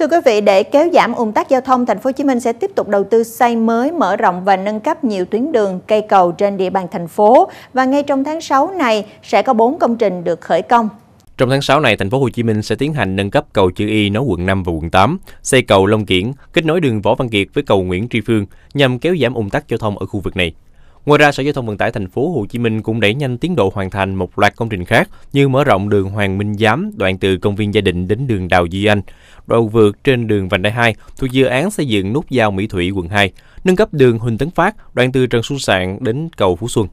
Thưa quý vị, để kéo giảm ủng tắc giao thông, thành phố Hồ Chí Minh sẽ tiếp tục đầu tư xây mới, mở rộng và nâng cấp nhiều tuyến đường, cây cầu trên địa bàn thành phố và ngay trong tháng 6 này sẽ có 4 công trình được khởi công. Trong tháng 6 này, thành phố Hồ Chí Minh sẽ tiến hành nâng cấp cầu chữ Y nối quận 5 và quận 8, xây cầu Long Kiển, kết nối đường Võ Văn Kiệt với cầu Nguyễn Tri Phương nhằm kéo giảm ủng tắc giao thông ở khu vực này. Ngoài ra, Sở Giao thông Vận tải thành phố Hồ Chí Minh cũng đẩy nhanh tiến độ hoàn thành một loạt công trình khác như mở rộng đường Hoàng Minh Giám đoạn từ công viên Gia Định đến đường Đào Duy Anh, đoạn vượt trên đường Vành Đai 2 thuộc dự án xây dựng nút giao Mỹ Thủy quận 2, nâng cấp đường Huỳnh Tấn Phát đoạn từ Trần Xuân Sạn đến cầu Phú Xuân.